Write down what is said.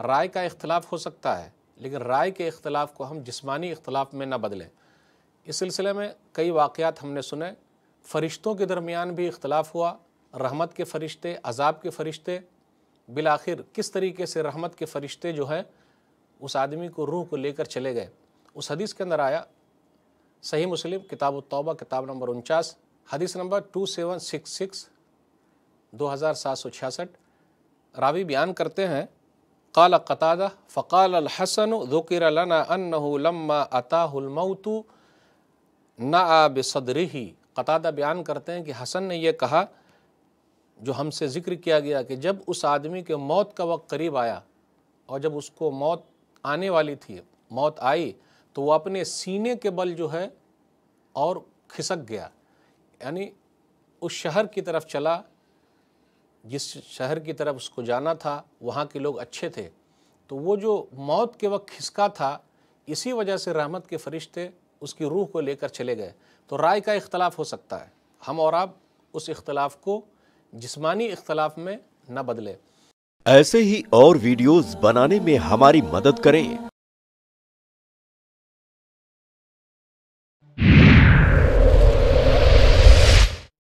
राय का इख्तलाफ हो सकता है लेकिन राय के इख्तलाफ को हम जिस्मानी इख्तलाफ में ना बदलें इस सिलसिले में कई वाक़ात हमने सुने फ़रिश्तों के दरमियान भी इख्तलाफ हुआ रहमत के फ़रिश्ते अजाब के फ़रिश्ते बिल आखिर किस तरीके से रहमत के फ़रिश्ते जो हैं उस आदमी को रूह को लेकर चले गए उस हदीस के अंदर आया सही मुस्लिम किताब तौबा किताब नंबर उनचास हदीस number two seven six six दो हज़ार सात सौ छियासठ रावी बयान करते हैं काल कतादा फ़काल हसन ज़ुकर लना अनलम्मा अताहमौत ना बसदरी ही कतादा बयान करते हैं कि हसन ने यह कहा जो हमसे ज़िक्र किया गया कि जब उस आदमी के मौत का वक्त करीब आया और जब उसको मौत आने वाली थी मौत आई तो वो अपने सीने के बल जो है और खिसक गया यानी उस शहर की तरफ चला जिस शहर की तरफ उसको जाना था वहाँ के लोग अच्छे थे तो वो जो मौत के वक्त खिसका था इसी वजह से रहमत के फरिश्ते उसकी रूह को लेकर चले गए तो राय का इख्तलाफ हो सकता है हम और आप उस इख्तलाफ को जिस्मानी इख्तलाफ में न बदलें ऐसे ही और वीडियोस बनाने में हमारी मदद करें